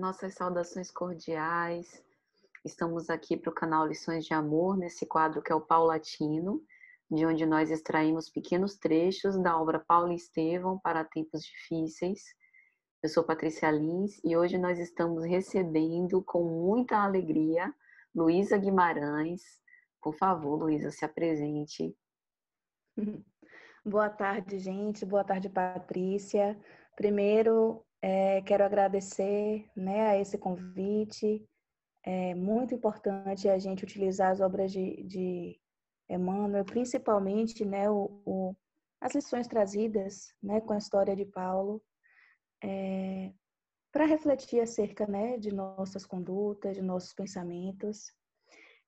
nossas saudações cordiais. Estamos aqui para o canal Lições de Amor, nesse quadro que é o Paulatino, de onde nós extraímos pequenos trechos da obra Paulo e Estevão para tempos difíceis. Eu sou Patrícia Lins e hoje nós estamos recebendo com muita alegria Luísa Guimarães. Por favor, Luísa, se apresente. Boa tarde, gente. Boa tarde, Patrícia. Primeiro, é, quero agradecer né, a esse convite. É muito importante a gente utilizar as obras de, de Emmanuel, principalmente né, o, o, as lições trazidas né, com a história de Paulo, é, para refletir acerca né, de nossas condutas, de nossos pensamentos.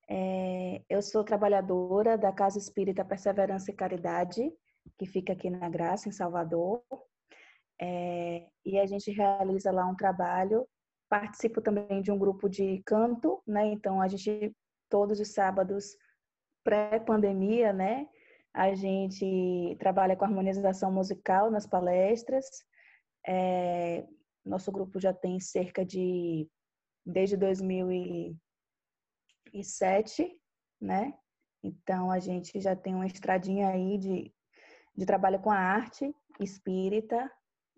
É, eu sou trabalhadora da Casa Espírita Perseverança e Caridade, que fica aqui na Graça, em Salvador. É, e a gente realiza lá um trabalho. Participo também de um grupo de canto, né? Então a gente todos os sábados pré-pandemia, né? A gente trabalha com harmonização musical nas palestras. É, nosso grupo já tem cerca de desde 2007, né? Então a gente já tem uma estradinha aí de, de trabalho com a arte espírita,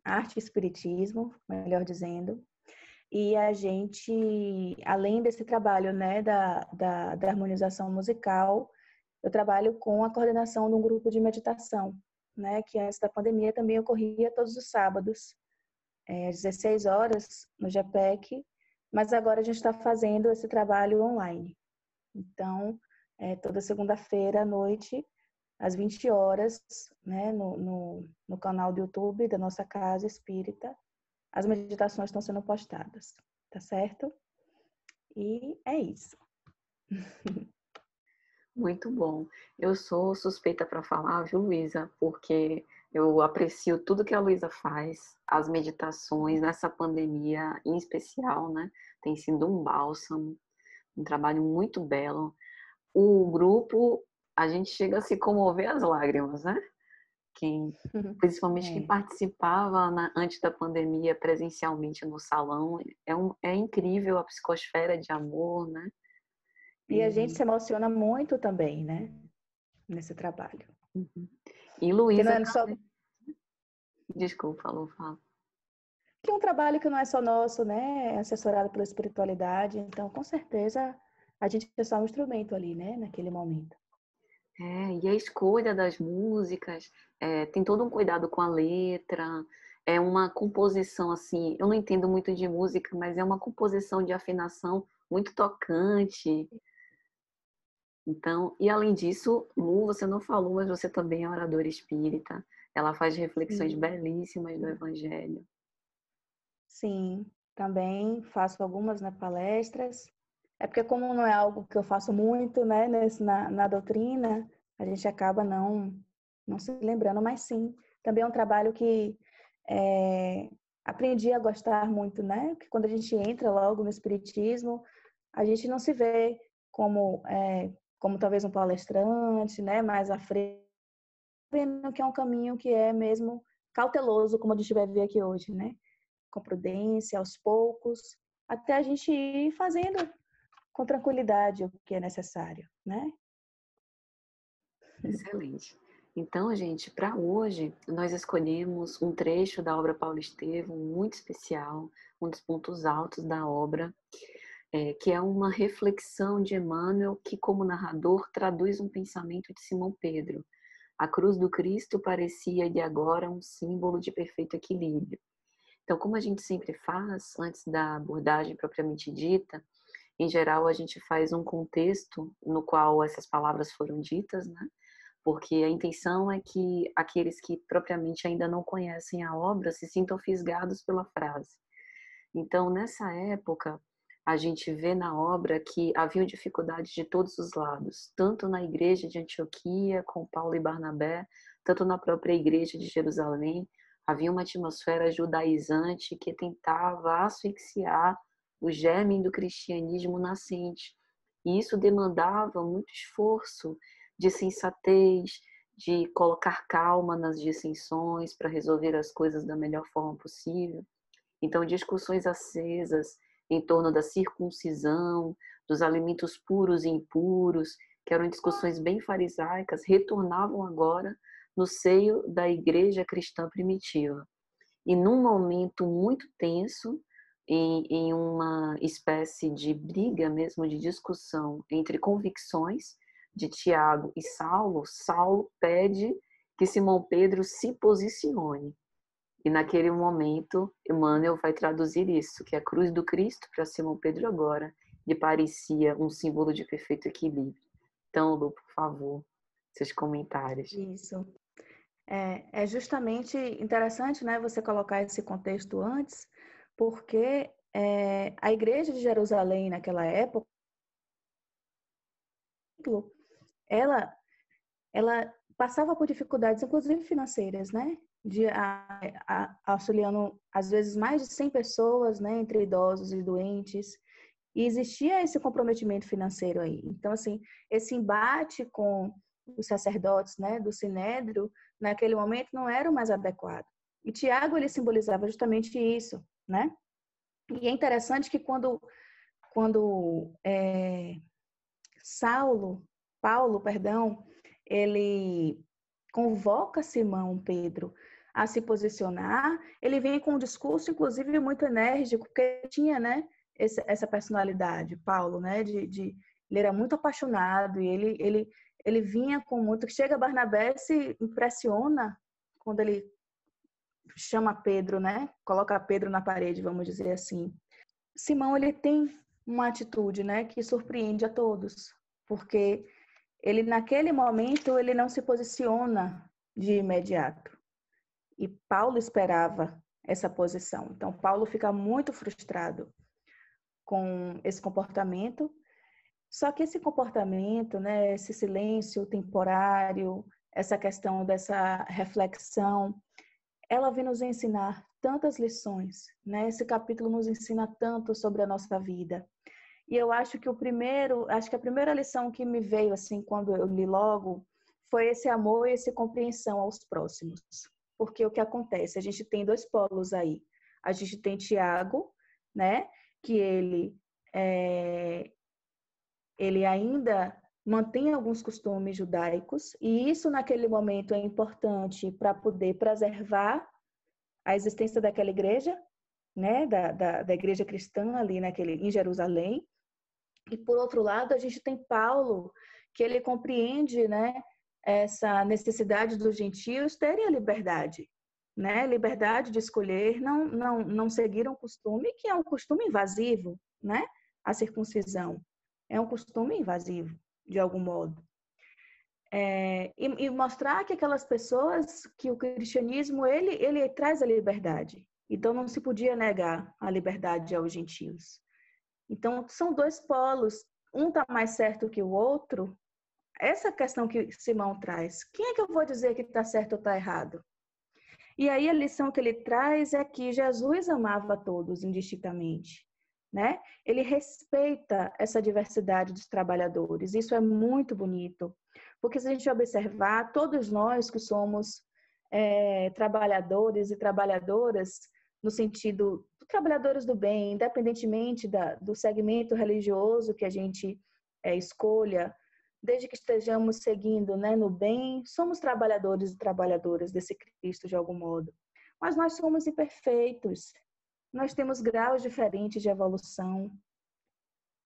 arte e espiritismo, melhor dizendo. E a gente, além desse trabalho né, da, da, da harmonização musical, eu trabalho com a coordenação de um grupo de meditação, né, que antes da pandemia também ocorria todos os sábados, é, às 16 horas, no GPEC, mas agora a gente está fazendo esse trabalho online. Então, é, toda segunda-feira à noite, às 20 horas, né, no, no, no canal do YouTube da nossa casa espírita. As meditações estão sendo postadas, tá certo? E é isso. Muito bom. Eu sou suspeita para falar, viu, Luísa? Porque eu aprecio tudo que a Luísa faz, as meditações nessa pandemia em especial, né? Tem sido um bálsamo, um trabalho muito belo. O grupo a gente chega a se comover às lágrimas, né? Quem, principalmente quem é. participava na, antes da pandemia presencialmente no salão, é, um, é incrível a psicosfera de amor, né? E, e a gente se emociona muito também, né? Nesse trabalho. Uhum. E Luísa. É só... Desculpa, Lu, fala. Que é um trabalho que não é só nosso, né? É assessorado pela espiritualidade. Então, com certeza, a gente é só um instrumento ali, né? Naquele momento. É, e a escolha das músicas, é, tem todo um cuidado com a letra, é uma composição assim, eu não entendo muito de música, mas é uma composição de afinação muito tocante. Então, e além disso, Lu, você não falou, mas você também é oradora espírita. Ela faz reflexões Sim. belíssimas do Evangelho. Sim, também faço algumas né, palestras é porque como não é algo que eu faço muito, né, nesse, na, na doutrina, a gente acaba não, não se lembrando, mas sim, também é um trabalho que é, aprendi a gostar muito, né? Porque quando a gente entra logo no espiritismo, a gente não se vê como é, como talvez um palestrante, né? Mais à frente, vendo que é um caminho que é mesmo cauteloso, como a gente vai ver aqui hoje, né? Com prudência, aos poucos, até a gente ir fazendo com tranquilidade o que é necessário, né? Excelente. Então, gente, para hoje nós escolhemos um trecho da obra Paulo Estevam muito especial, um dos pontos altos da obra, é, que é uma reflexão de Emmanuel que, como narrador, traduz um pensamento de Simão Pedro. A cruz do Cristo parecia de agora um símbolo de perfeito equilíbrio. Então, como a gente sempre faz, antes da abordagem propriamente dita, em geral, a gente faz um contexto no qual essas palavras foram ditas, né? porque a intenção é que aqueles que propriamente ainda não conhecem a obra se sintam fisgados pela frase. Então, nessa época, a gente vê na obra que havia dificuldades de todos os lados, tanto na igreja de Antioquia, com Paulo e Barnabé, tanto na própria igreja de Jerusalém, havia uma atmosfera judaizante que tentava asfixiar o germe do cristianismo nascente. E isso demandava muito esforço de sensatez, de colocar calma nas dissensões para resolver as coisas da melhor forma possível. Então, discussões acesas em torno da circuncisão, dos alimentos puros e impuros, que eram discussões bem farisaicas, retornavam agora no seio da igreja cristã primitiva. E num momento muito tenso, em, em uma espécie de briga mesmo, de discussão entre convicções de Tiago e Saulo, Saulo pede que Simão Pedro se posicione. E naquele momento, Emmanuel vai traduzir isso, que a cruz do Cristo para Simão Pedro agora lhe parecia um símbolo de perfeito equilíbrio. Então, Lu, por favor, seus comentários. Isso. É, é justamente interessante né, você colocar esse contexto antes, porque é, a igreja de Jerusalém naquela época ela ela passava por dificuldades inclusive financeiras né de a, a, auxiliando às vezes mais de 100 pessoas né entre idosos e doentes e existia esse comprometimento financeiro aí então assim esse embate com os sacerdotes né do sinédrio naquele momento não era o mais adequado e Tiago ele simbolizava justamente isso né? E é interessante que quando, quando é, Saulo, Paulo, perdão, ele convoca Simão Pedro a se posicionar, ele vem com um discurso, inclusive, muito enérgico, porque tinha, né, essa personalidade, Paulo, né, de, de ele era muito apaixonado e ele, ele, ele vinha com muito. Chega Barnabé se impressiona quando ele chama Pedro, né? Coloca Pedro na parede, vamos dizer assim. Simão ele tem uma atitude, né, que surpreende a todos, porque ele naquele momento ele não se posiciona de imediato. E Paulo esperava essa posição. Então Paulo fica muito frustrado com esse comportamento. Só que esse comportamento, né, esse silêncio temporário, essa questão dessa reflexão ela vem nos ensinar tantas lições, né? Esse capítulo nos ensina tanto sobre a nossa vida. E eu acho que o primeiro, acho que a primeira lição que me veio assim quando eu li logo foi esse amor e essa compreensão aos próximos. Porque o que acontece, a gente tem dois polos aí. A gente tem Tiago, né, que ele é, ele ainda mantém alguns costumes judaicos, e isso naquele momento é importante para poder preservar a existência daquela igreja, né, da, da, da, igreja cristã ali naquele, em Jerusalém. E por outro lado, a gente tem Paulo, que ele compreende né, essa necessidade dos gentios terem a liberdade, né, liberdade de escolher, não, não, não seguir um costume que é um costume invasivo, né, a circuncisão. É um costume invasivo de algum modo. É, e, e, mostrar que aquelas pessoas que o cristianismo ele ele traz a liberdade então não se podia negar a liberdade aos gentios então são dois polos um está mais certo que o outro essa questão que Simão traz quem é que eu vou dizer que está certo ou está errado e aí a lição que ele traz é que Jesus amava todos indistintamente né? Ele respeita essa diversidade dos trabalhadores. Isso é muito bonito, porque se a gente observar, todos nós que somos é, trabalhadores e trabalhadoras, no sentido trabalhadores do bem, independentemente da, do segmento religioso que a gente é, escolha, desde que estejamos seguindo né, no bem, somos trabalhadores e trabalhadoras desse Cristo de algum modo. Mas nós somos imperfeitos nós temos graus diferentes de evolução.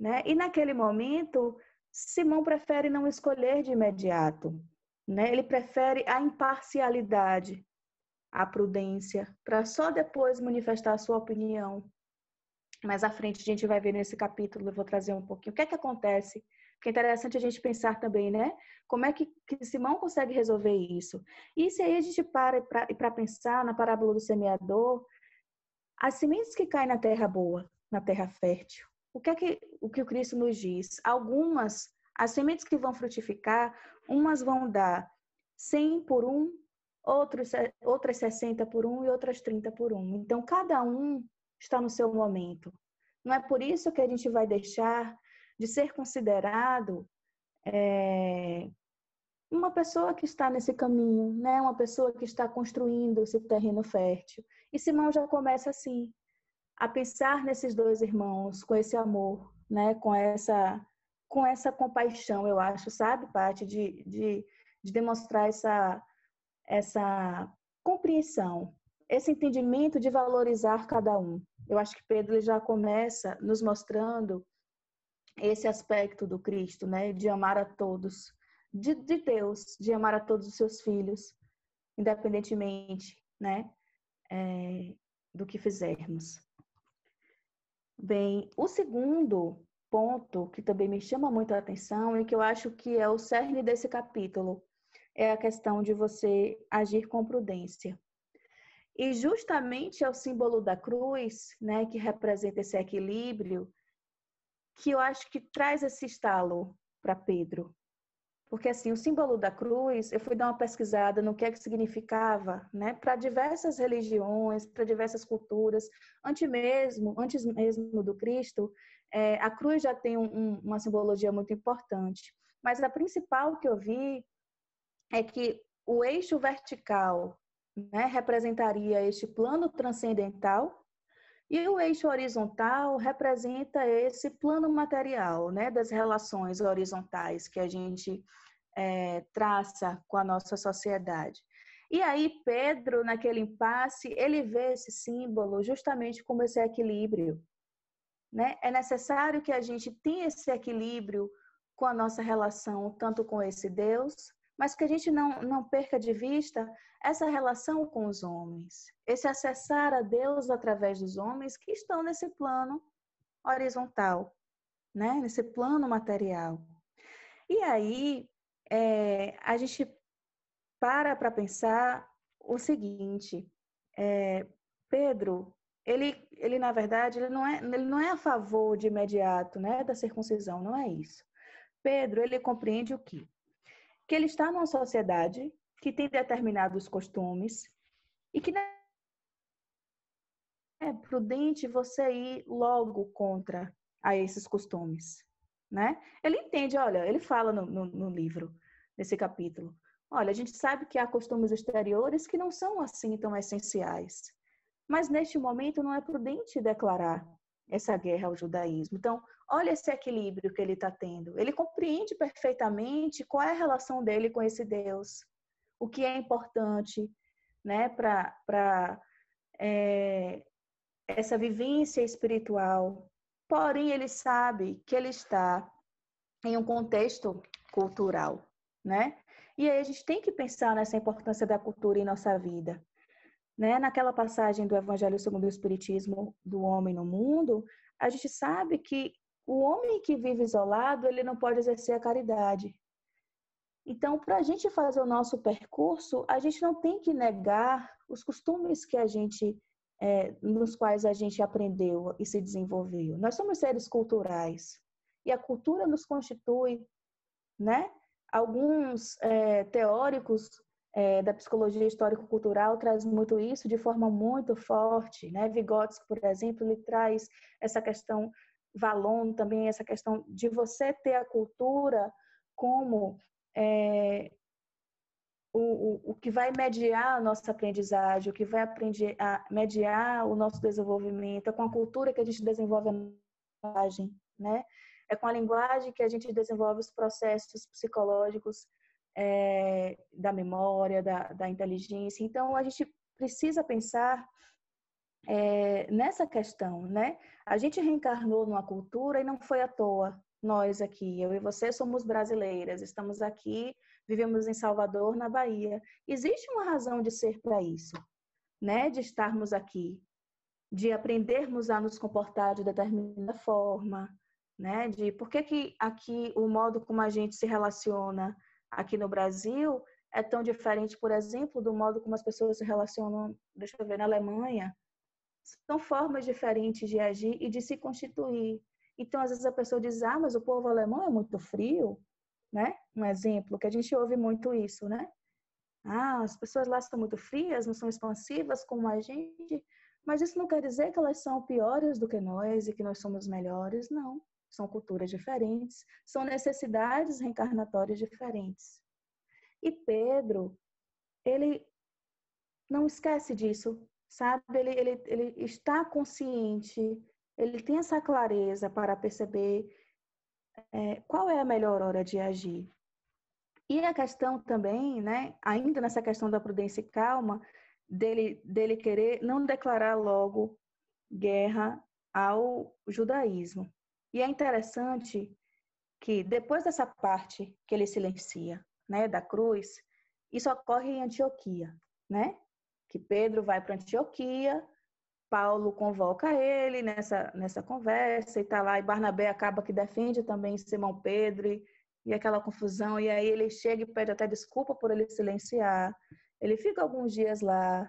Né? E naquele momento, Simão prefere não escolher de imediato. Né? Ele prefere a imparcialidade, a prudência, para só depois manifestar a sua opinião. Mais à frente a gente vai ver nesse capítulo, eu vou trazer um pouquinho o que é que acontece. Porque é interessante a gente pensar também, né? Como é que, que Simão consegue resolver isso? E se aí a gente para para pensar na parábola do semeador, as sementes que caem na terra boa, na terra fértil, o que é que o, que o Cristo nos diz? Algumas, as sementes que vão frutificar, umas vão dar 100 por um, outros, outras 60 por um e outras 30 por um. Então, cada um está no seu momento. Não é por isso que a gente vai deixar de ser considerado é, uma pessoa que está nesse caminho, né? Uma pessoa que está construindo esse terreno fértil. E Simão já começa assim, a pensar nesses dois irmãos com esse amor, né? Com essa com essa compaixão, eu acho, sabe, Parte de, de, de demonstrar essa essa compreensão, esse entendimento de valorizar cada um. Eu acho que Pedro já começa nos mostrando esse aspecto do Cristo, né, de amar a todos, de, de Deus, de amar a todos os seus filhos, independentemente, né, é, do que fizermos. Bem, o segundo ponto que também me chama muito a atenção e que eu acho que é o cerne desse capítulo é a questão de você agir com prudência. E justamente é o símbolo da cruz, né, que representa esse equilíbrio, que eu acho que traz esse estalo para Pedro, porque assim, o símbolo da cruz, eu fui dar uma pesquisada no que é que significava, né, para diversas religiões, para diversas culturas, antes mesmo, antes mesmo do Cristo, é, a cruz já tem um, uma simbologia muito importante. Mas a principal que eu vi é que o eixo vertical né, representaria este plano transcendental e o eixo horizontal representa esse plano material, né, das relações horizontais que a gente é, traça com a nossa sociedade. E aí Pedro, naquele impasse, ele vê esse símbolo justamente como esse equilíbrio, né? É necessário que a gente tenha esse equilíbrio com a nossa relação tanto com esse Deus mas que a gente não, não perca de vista essa relação com os homens, esse acessar a Deus através dos homens que estão nesse plano horizontal, né? nesse plano material. E aí é, a gente para para pensar o seguinte: é, Pedro, ele, ele na verdade ele não, é, ele não é a favor de imediato né, da circuncisão, não é isso. Pedro, ele compreende o que? que ele está numa sociedade que tem determinados costumes e que é prudente você ir logo contra a esses costumes, né? Ele entende, olha, ele fala no, no, no livro, nesse capítulo, olha, a gente sabe que há costumes exteriores que não são assim tão essenciais, mas neste momento não é prudente declarar essa guerra ao judaísmo. Então, olha esse equilíbrio que ele está tendo. Ele compreende perfeitamente qual é a relação dele com esse Deus, o que é importante né, para é, essa vivência espiritual. Porém, ele sabe que ele está em um contexto cultural, né? E aí a gente tem que pensar nessa importância da cultura em nossa vida. Né? Naquela passagem do Evangelho segundo o Espiritismo do homem no mundo, a gente sabe que o homem que vive isolado, ele não pode exercer a caridade. Então, para a gente fazer o nosso percurso, a gente não tem que negar os costumes que a gente, é, nos quais a gente aprendeu e se desenvolveu. Nós somos seres culturais e a cultura nos constitui, né? Alguns é, teóricos é, da psicologia histórico-cultural traz muito isso de forma muito forte, né? Vygotsky, por exemplo, ele traz essa questão, Valon também, essa questão de você ter a cultura como é, o, o, o, que vai mediar a nossa aprendizagem, o que vai aprender a mediar o nosso desenvolvimento, é com a cultura que a gente desenvolve a linguagem, né? É com a linguagem que a gente desenvolve os processos psicológicos é, da memória, da, da, inteligência. Então, a gente precisa pensar é, nessa questão, né? A gente reencarnou numa cultura e não foi à toa. Nós aqui, eu e você, somos brasileiras, estamos aqui, vivemos em Salvador, na Bahia. Existe uma razão de ser para isso, né? De estarmos aqui, de aprendermos a nos comportar de determinada forma, né? De por que, que aqui o modo como a gente se relaciona aqui no Brasil é tão diferente, por exemplo, do modo como as pessoas se relacionam, deixa eu ver, na Alemanha. São formas diferentes de agir e de se constituir. Então, às vezes a pessoa diz, ah, mas o povo alemão é muito frio, né? Um exemplo, que a gente ouve muito isso, né? Ah, as pessoas lá são muito frias, não são expansivas como a gente, mas isso não quer dizer que elas são piores do que nós e que nós somos melhores, não são culturas diferentes, são necessidades reencarnatórias diferentes. E Pedro, ele não esquece disso, sabe? Ele, ele, ele está consciente, ele tem essa clareza para perceber é, qual é a melhor hora de agir. E a questão também, né, ainda nessa questão da prudência e calma, dele, dele querer não declarar logo guerra ao judaísmo. E é interessante que depois dessa parte que ele silencia, né, da cruz, isso ocorre em Antioquia, né? Que Pedro vai para Antioquia, Paulo convoca ele nessa, nessa conversa e tá lá, e Barnabé acaba que defende também Simão Pedro e, e aquela confusão, e aí ele chega e pede até desculpa por ele silenciar. Ele fica alguns dias lá,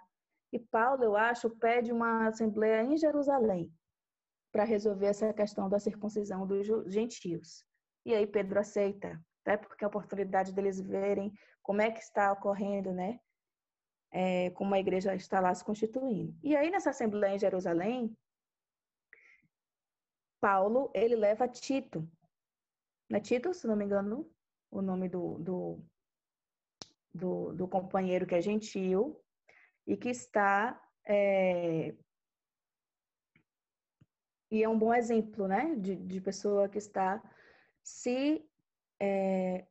e Paulo, eu acho, pede uma assembleia em Jerusalém para resolver essa questão da circuncisão dos gentios. E aí Pedro aceita, até né, porque é a oportunidade deles verem como é que está ocorrendo, né? É, como a igreja está lá se constituindo. E aí nessa assembleia em Jerusalém, Paulo ele leva Tito, né? Tito, se não me engano, o nome do, do, do, do companheiro que é gentil e que está é, e é um bom exemplo, né, de, de pessoa que está se é,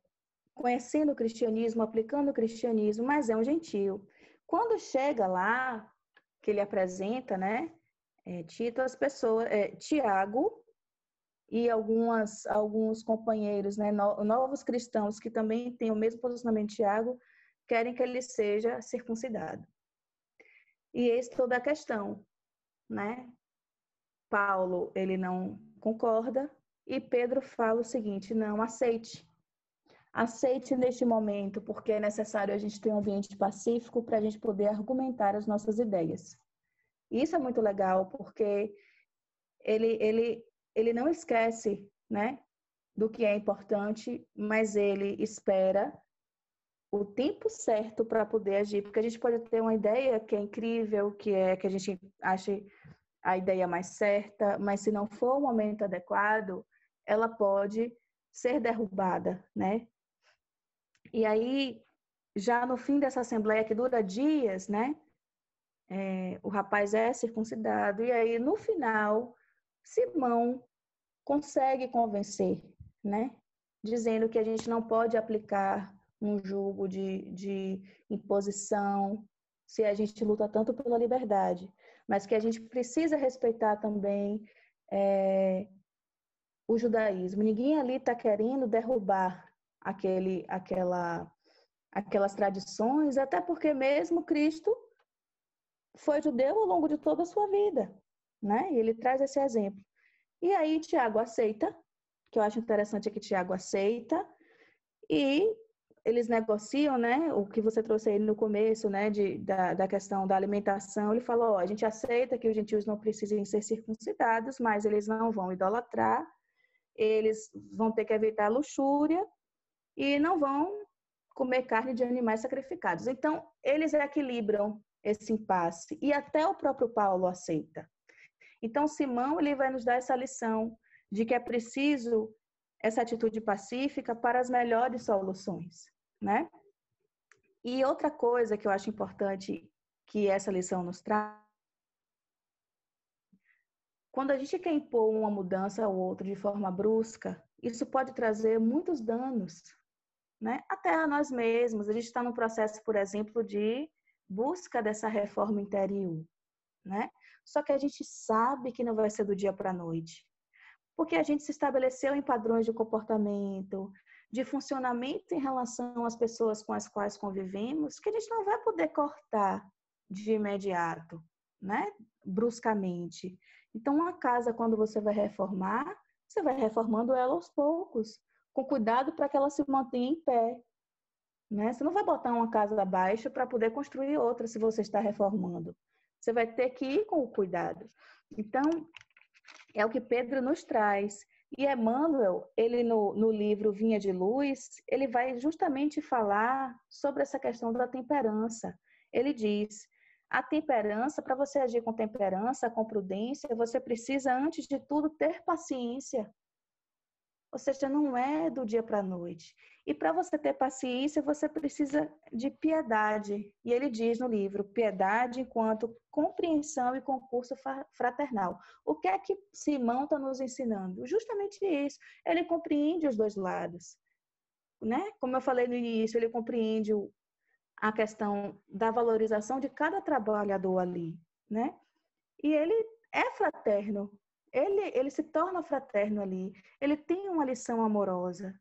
conhecendo o cristianismo, aplicando o cristianismo, mas é um gentio. Quando chega lá, que ele apresenta, né, é, Tito, as pessoas, é, Tiago e algumas, alguns companheiros, né, novos cristãos que também têm o mesmo posicionamento de Tiago, querem que ele seja circuncidado. E eis toda a questão, né? Paulo ele não concorda e Pedro fala o seguinte: não aceite. Aceite neste momento, porque é necessário a gente ter um ambiente pacífico para a gente poder argumentar as nossas ideias. Isso é muito legal, porque ele, ele, ele não esquece né, do que é importante, mas ele espera o tempo certo para poder agir, porque a gente pode ter uma ideia que é incrível, que é que a gente acha a ideia mais certa, mas se não for o momento adequado, ela pode ser derrubada, né? E aí, já no fim dessa assembleia, que dura dias, né? É, o rapaz é circuncidado, e aí, no final, Simão consegue convencer, né? Dizendo que a gente não pode aplicar um julgo de, de imposição se a gente luta tanto pela liberdade mas que a gente precisa respeitar também é, o judaísmo. Ninguém ali está querendo derrubar aquele, aquela, aquelas tradições, até porque mesmo Cristo foi judeu ao longo de toda a sua vida, né? E ele traz esse exemplo. E aí Tiago aceita, que eu acho interessante é que Tiago aceita e eles negociam, né? O que você trouxe aí no começo, né? De, da, da questão da alimentação, ele falou: a gente aceita que os gentios não precisem ser circuncidados, mas eles não vão idolatrar, eles vão ter que evitar a luxúria e não vão comer carne de animais sacrificados. Então, eles equilibram esse impasse e até o próprio Paulo aceita. Então, Simão ele vai nos dar essa lição de que é preciso essa atitude pacífica para as melhores soluções, né? E outra coisa que eu acho importante que essa lição nos traz, quando a gente quer impor uma mudança ao outro de forma brusca, isso pode trazer muitos danos, né? Até a nós mesmos. A gente está num processo, por exemplo, de busca dessa reforma interior, né? Só que a gente sabe que não vai ser do dia para a noite porque a gente se estabeleceu em padrões de comportamento, de funcionamento em relação às pessoas com as quais convivemos, que a gente não vai poder cortar de imediato, né? bruscamente. Então, uma casa, quando você vai reformar, você vai reformando ela aos poucos, com cuidado para que ela se mantenha em pé. Né? Você não vai botar uma casa abaixo para poder construir outra se você está reformando. Você vai ter que ir com o cuidado. Então, é o que Pedro nos traz. E Emmanuel, ele no, no livro Vinha de Luz, ele vai justamente falar sobre essa questão da temperança. Ele diz: a temperança, para você agir com temperança, com prudência, você precisa, antes de tudo, ter paciência. Ou seja, não é do dia para a noite. E para você ter paciência, você precisa de piedade. E ele diz no livro: piedade enquanto compreensão e concurso fraternal. O que é que Simão está nos ensinando? Justamente isso. Ele compreende os dois lados. Né? Como eu falei no início, ele compreende a questão da valorização de cada trabalhador ali. Né? E ele é fraterno ele, ele se torna fraterno ali, ele tem uma lição amorosa.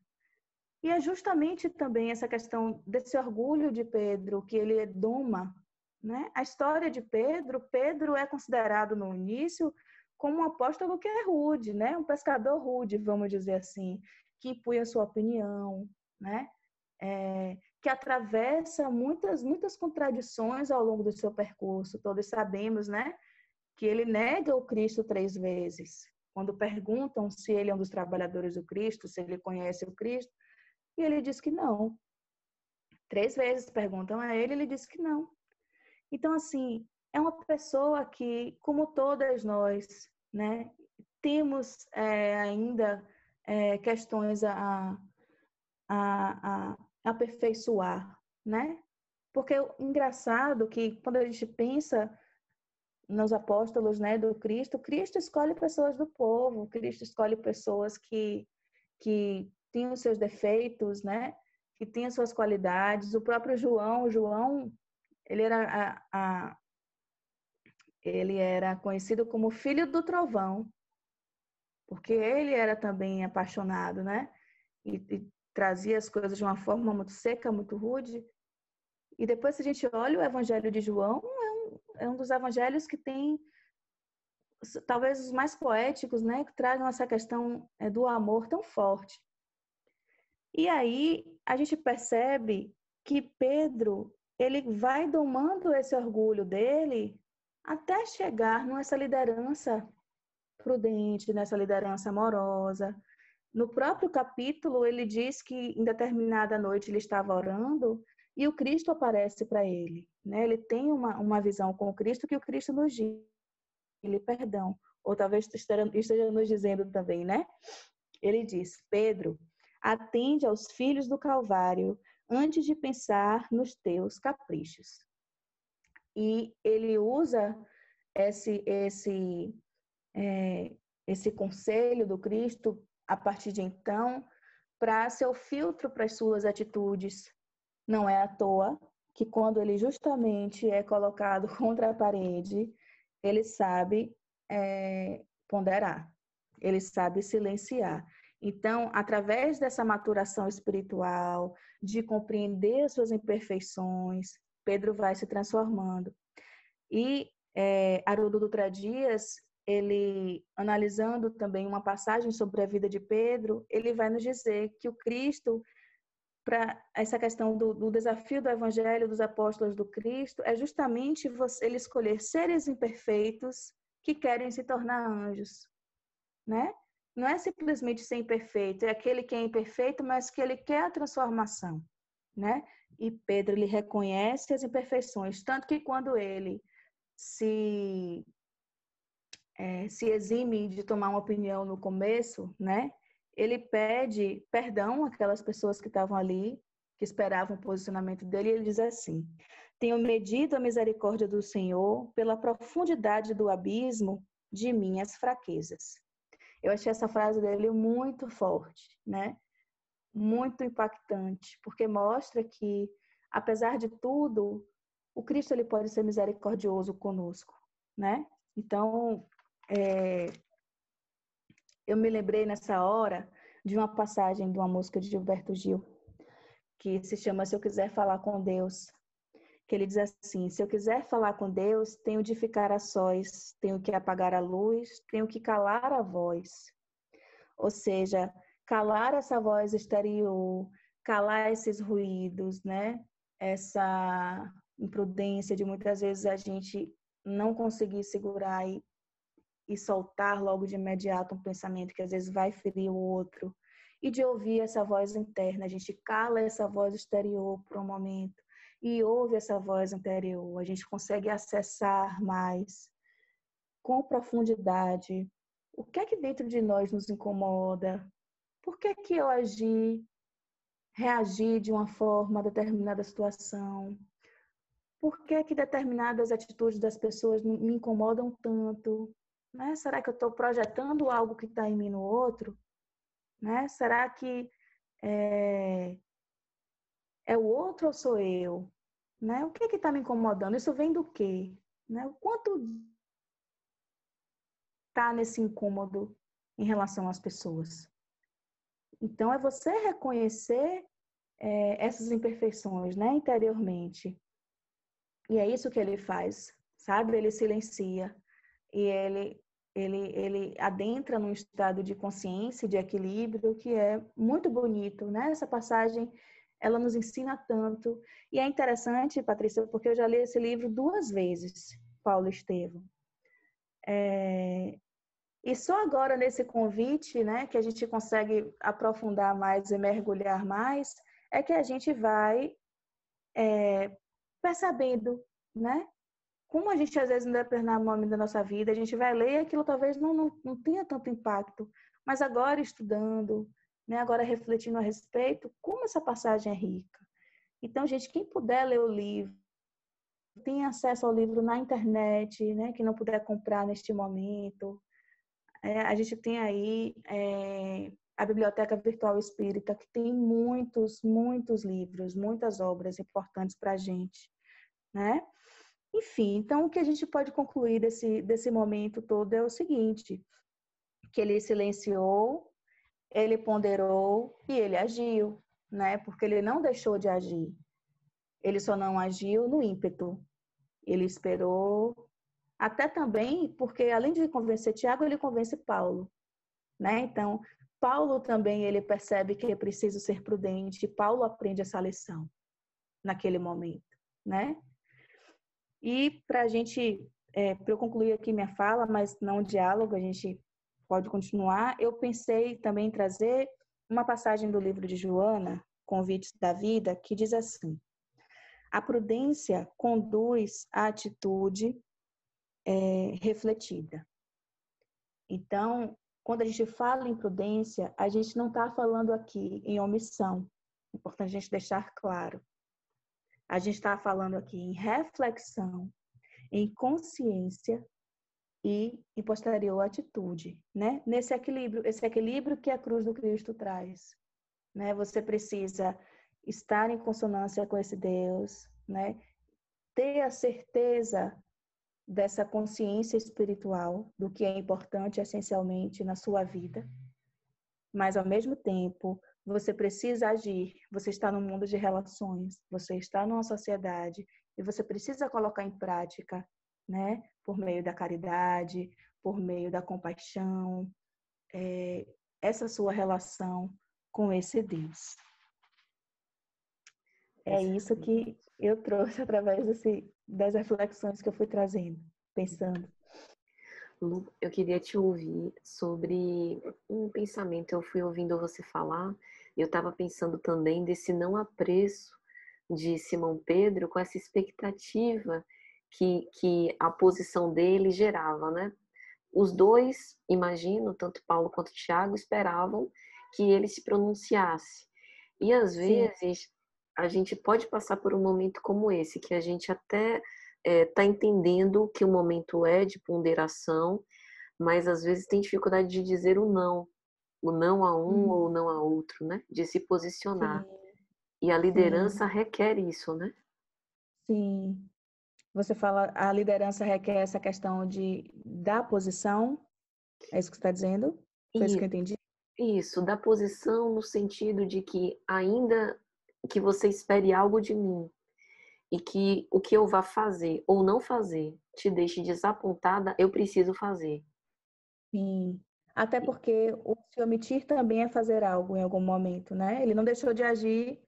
E é justamente também essa questão desse orgulho de Pedro, que ele doma. Né? A história de Pedro, Pedro é considerado no início como um apóstolo que é rude, né? um pescador rude, vamos dizer assim, que impõe a sua opinião, né? É, que atravessa muitas muitas contradições ao longo do seu percurso. Todos sabemos, né, que ele nega o Cristo três vezes. Quando perguntam se ele é um dos trabalhadores do Cristo, se ele conhece o Cristo, e ele diz que não. Três vezes perguntam a ele, ele diz que não. Então, assim, é uma pessoa que, como todas nós, né, temos é, ainda é, questões a, a, a aperfeiçoar, né? Porque o engraçado que quando a gente pensa nos apóstolos né, do Cristo, Cristo escolhe pessoas do povo, Cristo escolhe pessoas que, que tinham seus defeitos, né, que tinham suas qualidades. O próprio João, João, ele era, a, a, ele era conhecido como filho do trovão, porque ele era também apaixonado, né? E, e trazia as coisas de uma forma muito seca, muito rude. E depois, se a gente olha o Evangelho de João, é um dos evangelhos que tem talvez os mais poéticos, né, que tragam essa questão é, do amor tão forte. E aí a gente percebe que Pedro ele vai domando esse orgulho dele até chegar nessa liderança prudente, nessa liderança amorosa. No próprio capítulo, ele diz que em determinada noite ele estava orando e o Cristo aparece para ele. Né? Ele tem uma, uma visão com o Cristo que o Cristo nos diz, ele, perdão, ou talvez esteja nos dizendo também, né? Ele diz, Pedro, atende aos filhos do Calvário antes de pensar nos teus caprichos. E ele usa esse, esse, é, esse conselho do Cristo a partir de então para ser o filtro para as suas atitudes, não é à toa que quando ele justamente é colocado contra a parede, ele sabe é, ponderar, ele sabe silenciar. Então, através dessa maturação espiritual, de compreender as suas imperfeições, Pedro vai se transformando. E é, Haroldo Dutra Dias, ele analisando também uma passagem sobre a vida de Pedro, ele vai nos dizer que o Cristo para essa questão do, do, desafio do Evangelho dos Apóstolos do Cristo é justamente você, ele escolher seres imperfeitos que querem se tornar anjos, né? Não é simplesmente ser imperfeito, é aquele que é imperfeito, mas que ele quer a transformação, né? E Pedro lhe reconhece as imperfeições, tanto que quando ele se é, se exime de tomar uma opinião no começo, né? ele pede perdão àquelas pessoas que estavam ali, que esperavam o posicionamento dele, e ele diz assim: Tenho medido a misericórdia do Senhor pela profundidade do abismo de minhas fraquezas. Eu achei essa frase dele muito forte, né? Muito impactante, porque mostra que, apesar de tudo, o Cristo ele pode ser misericordioso conosco, né? Então, é, eu me lembrei nessa hora de uma passagem de uma música de Gilberto Gil, que se chama Se Eu Quiser Falar com Deus, que ele diz assim: Se eu quiser falar com Deus, tenho de ficar a sós, tenho que apagar a luz, tenho que calar a voz. Ou seja, calar essa voz exterior, calar esses ruídos, né? Essa imprudência de muitas vezes a gente não conseguir segurar e e soltar logo de imediato um pensamento que às vezes vai ferir o outro, e de ouvir essa voz interna. A gente cala essa voz exterior por um momento e ouve essa voz interior. A gente consegue acessar mais com profundidade o que é que dentro de nós nos incomoda, por que é que eu agi, reagi de uma forma a determinada situação, por que é que determinadas atitudes das pessoas me incomodam tanto, né? Será que eu estou projetando algo que está em mim no outro? Né? Será que é, é o outro ou sou eu? Né? O que é que está me incomodando? Isso vem do quê? Né? O quanto está nesse incômodo em relação às pessoas? Então, é você reconhecer é, essas imperfeições né, interiormente. E é isso que ele faz, sabe? Ele silencia, e ele ele, ele adentra num estado de consciência, de equilíbrio, que é muito bonito, né? Essa passagem, ela nos ensina tanto. E é interessante, Patrícia, porque eu já li esse livro duas vezes, Paulo Estevam. É... E só agora, nesse convite, né, que a gente consegue aprofundar mais e mergulhar mais, é que a gente vai é, percebendo, né? como a gente às vezes ainda o nome da nossa vida, a gente vai ler e aquilo talvez não, não, não tenha tanto impacto. Mas agora estudando, né, agora refletindo a respeito, como essa passagem é rica. Então, gente, quem puder ler o livro, tem acesso ao livro na internet, né, que não puder comprar neste momento. É, a gente tem aí é, a Biblioteca Virtual Espírita, que tem muitos, muitos livros, muitas obras importantes para a gente, né? Enfim, então o que a gente pode concluir desse, desse momento todo é o seguinte: que ele silenciou, ele ponderou e ele agiu, né? Porque ele não deixou de agir. Ele só não agiu no ímpeto. Ele esperou. Até também, porque além de convencer Tiago, ele convence Paulo, né? Então, Paulo também ele percebe que é preciso ser prudente. Paulo aprende essa lição naquele momento, né? E para a gente, é, para eu concluir aqui minha fala, mas não diálogo, a gente pode continuar, eu pensei também em trazer uma passagem do livro de Joana, Convites da Vida, que diz assim: A prudência conduz à atitude é, refletida. Então, quando a gente fala em prudência, a gente não está falando aqui em omissão. É importante a gente deixar claro. A gente está falando aqui em reflexão, em consciência e em posterior atitude, né? Nesse equilíbrio, esse equilíbrio que a cruz do Cristo traz, né? Você precisa estar em consonância com esse Deus, né? Ter a certeza dessa consciência espiritual do que é importante essencialmente na sua vida, mas ao mesmo tempo você precisa agir. Você está no mundo de relações, você está numa sociedade e você precisa colocar em prática, né? Por meio da caridade, por meio da compaixão, é, essa sua relação com esse Deus. É isso que eu trouxe através desse, das reflexões que eu fui trazendo, pensando. Lu, eu queria te ouvir sobre um pensamento. Eu fui ouvindo você falar e eu estava pensando também desse não apreço de Simão Pedro com essa expectativa que, que a posição dele gerava, né? Os dois, imagino, tanto Paulo quanto Tiago, esperavam que ele se pronunciasse. E às Sim. vezes a gente pode passar por um momento como esse, que a gente até está é, tá entendendo que o momento é de ponderação, mas às vezes tem dificuldade de dizer o não, o não a um hum. ou uhum. não a outro, né? De se posicionar. Sim. E a liderança Sim. requer isso, né? Sim. Você fala, a liderança requer essa questão de da posição, é isso que você está dizendo? Foi e, isso que eu entendi? Isso, da posição no sentido de que ainda que você espere algo de mim, e que o que eu vá fazer ou não fazer te deixe desapontada, eu preciso fazer. Sim. Até porque o se omitir também é fazer algo em algum momento, né? Ele não deixou de agir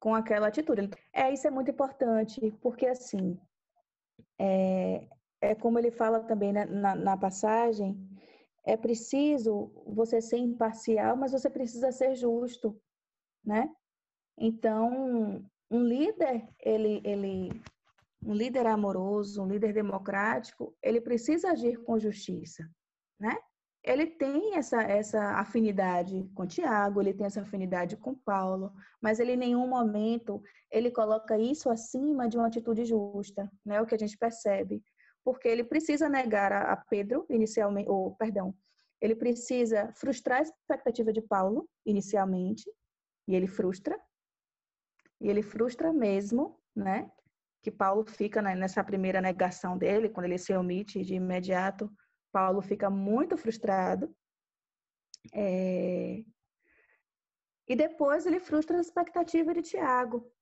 com aquela atitude. Tá, é, isso é muito importante, porque assim, é, é como ele fala também né, na, na passagem, é preciso você ser imparcial, mas você precisa ser justo, né? Então, um líder, ele, ele, um líder amoroso, um líder democrático, ele precisa agir com justiça, né? Ele tem essa, essa afinidade com Tiago, ele tem essa afinidade com Paulo, mas ele em nenhum momento ele coloca isso acima de uma atitude justa, né? O que a gente percebe, porque ele precisa negar a, a Pedro inicialmente, ou perdão, ele precisa frustrar a expectativa de Paulo inicialmente, e ele frustra, e ele frustra mesmo, né? Que Paulo fica né, nessa primeira negação dele, quando ele se omite de imediato, Paulo fica muito frustrado. É... E depois ele frustra a expectativa de Tiago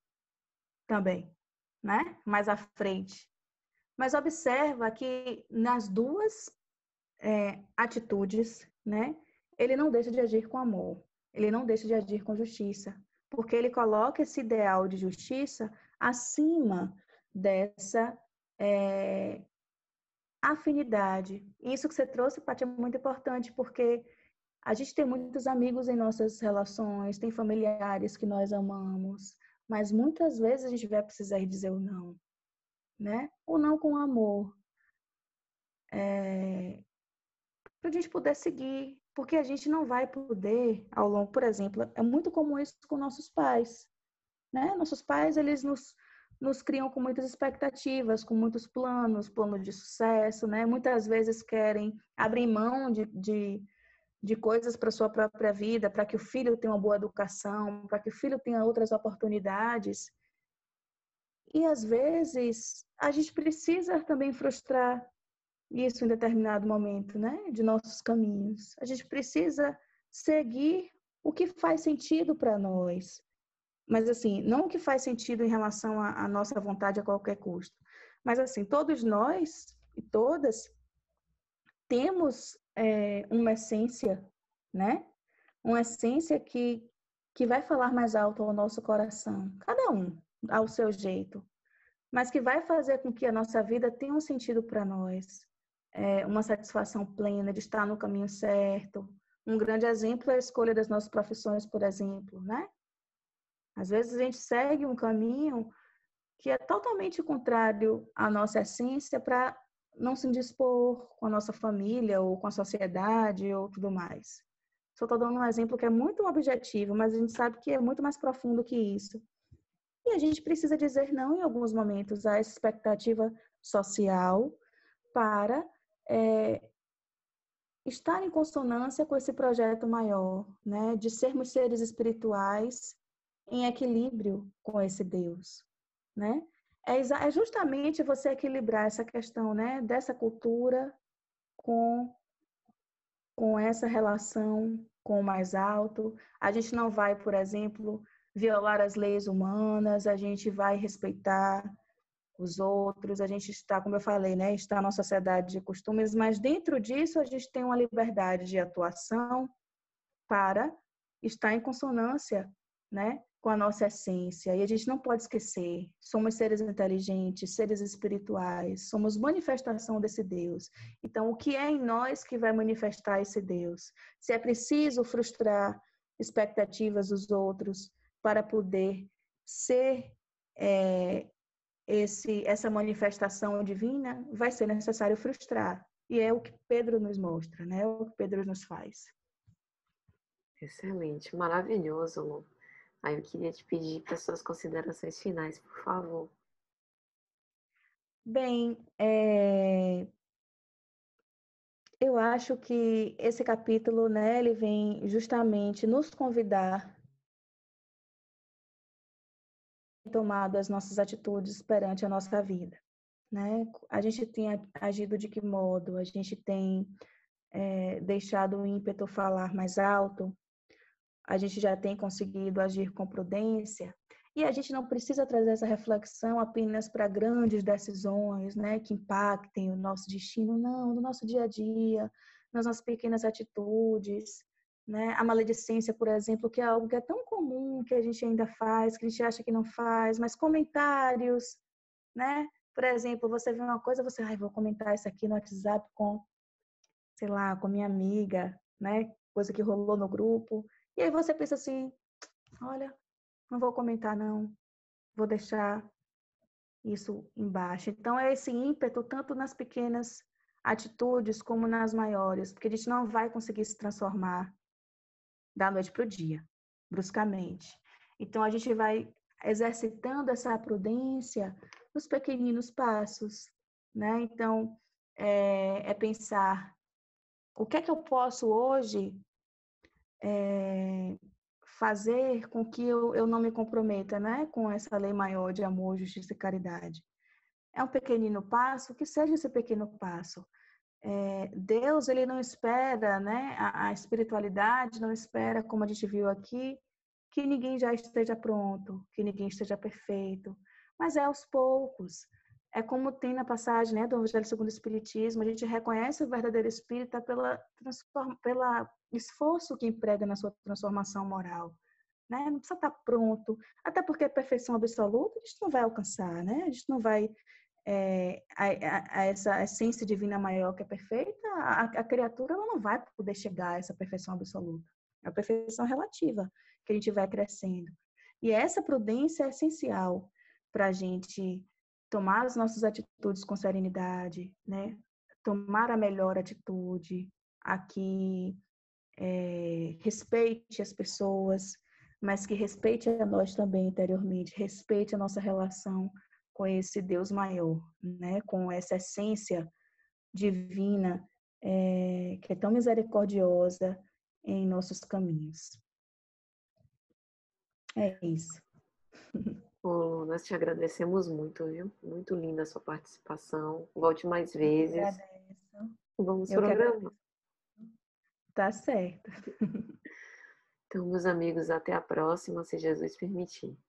também, né? Mais à frente. Mas observa que nas duas é, atitudes, né? Ele não deixa de agir com amor, ele não deixa de agir com justiça, porque ele coloca esse ideal de justiça acima dessa é, afinidade. Isso que você trouxe, Paty, é muito importante, porque a gente tem muitos amigos em nossas relações, tem familiares que nós amamos, mas muitas vezes a gente vai precisar dizer o não, né? O não com amor. É, para a gente poder seguir porque a gente não vai poder, ao longo, por exemplo, é muito comum isso com nossos pais, né? Nossos pais, eles nos, nos criam com muitas expectativas, com muitos planos, plano de sucesso, né? Muitas vezes querem abrir mão de, de, de coisas para sua própria vida, para que o filho tenha uma boa educação, para que o filho tenha outras oportunidades. E às vezes a gente precisa também frustrar isso em determinado momento, né, de nossos caminhos. A gente precisa seguir o que faz sentido para nós. Mas assim, não o que faz sentido em relação à nossa vontade a qualquer custo. Mas assim, todos nós e todas temos é, uma essência, né? Uma essência que, que vai falar mais alto ao nosso coração, cada um ao seu jeito, mas que vai fazer com que a nossa vida tenha um sentido para nós é, uma satisfação plena de estar no caminho certo. Um grande exemplo é a escolha das nossas profissões, por exemplo, né? Às vezes a gente segue um caminho que é totalmente contrário à nossa essência para não se indispor com a nossa família ou com a sociedade ou tudo mais. Só estou dando um exemplo que é muito objetivo, mas a gente sabe que é muito mais profundo que isso. E a gente precisa dizer não em alguns momentos à expectativa social para é, estar em consonância com esse projeto maior, né? De sermos seres espirituais em equilíbrio com esse Deus, né? É, é justamente você equilibrar essa questão, né? Dessa cultura com com essa relação com o mais alto. A gente não vai, por exemplo, violar as leis humanas, a gente vai respeitar os outros. A gente está, como eu falei, né, está na sociedade de costumes, mas dentro disso a gente tem uma liberdade de atuação para estar em consonância, né, com a nossa essência. E a gente não pode esquecer, somos seres inteligentes, seres espirituais, somos manifestação desse Deus. Então, o que é em nós que vai manifestar esse Deus? Se é preciso frustrar expectativas dos outros para poder ser é, esse, essa manifestação divina, vai ser necessário frustrar. E é o que Pedro nos mostra, né? É o que Pedro nos faz. Excelente, maravilhoso, Lu. Aí eu queria te pedir para suas considerações finais, por favor. Bem, é... eu acho que esse capítulo, né, ele vem justamente nos convidar tomado as nossas atitudes perante a nossa vida. Né? A gente tem agido de que modo? A gente tem é, deixado o ímpeto falar mais alto? A gente já tem conseguido agir com prudência? E a gente não precisa trazer essa reflexão apenas para grandes decisões, né, que impactem o nosso destino, não, no nosso dia a dia, nas nossas pequenas atitudes, né? A maledicência, por exemplo, que é algo que é tão comum que a gente ainda faz, que a gente acha que não faz, mas comentários, né? Por exemplo, você vê uma coisa, você, ai, vou comentar isso aqui no WhatsApp com, sei lá, com minha amiga, né? Coisa que rolou no grupo. E aí você pensa assim, olha, não vou comentar não, vou deixar isso embaixo. Então é esse ímpeto tanto nas pequenas atitudes como nas maiores, porque a gente não vai conseguir se transformar da noite para o dia, bruscamente. Então, a gente vai exercitando essa prudência nos pequeninos passos, né? Então, é, é pensar o que é que eu posso hoje é, fazer com que eu, eu não me comprometa, né? Com essa lei maior de amor, justiça e caridade. É um pequenino passo, que seja esse pequeno passo é, Deus ele não espera, né? A, a, espiritualidade não espera, como a gente viu aqui, que ninguém já esteja pronto, que ninguém esteja perfeito, mas é aos poucos. É como tem na passagem né, do Evangelho segundo o Espiritismo, a gente reconhece o verdadeiro espírita tá pela pela esforço que emprega na sua transformação moral. Né? Não precisa estar tá pronto, até porque a perfeição absoluta a gente não vai alcançar, né? A gente não vai é, a, a, essa essência divina maior que é perfeita, a, a criatura ela não vai poder chegar a essa perfeição absoluta. É a perfeição relativa que a gente vai crescendo. E essa prudência é essencial para a gente tomar as nossas atitudes com serenidade, né? Tomar a melhor atitude, a que é, respeite as pessoas, mas que respeite a nós também interiormente, respeite a nossa relação com esse Deus maior, né? com essa essência divina é, que é tão misericordiosa em nossos caminhos. É isso. Bom, nós te agradecemos muito, viu? Muito linda a sua participação. Volte mais vezes. agradeço. Vamos Eu programar. Tá certo. Então, meus amigos, até a próxima, se Jesus permitir.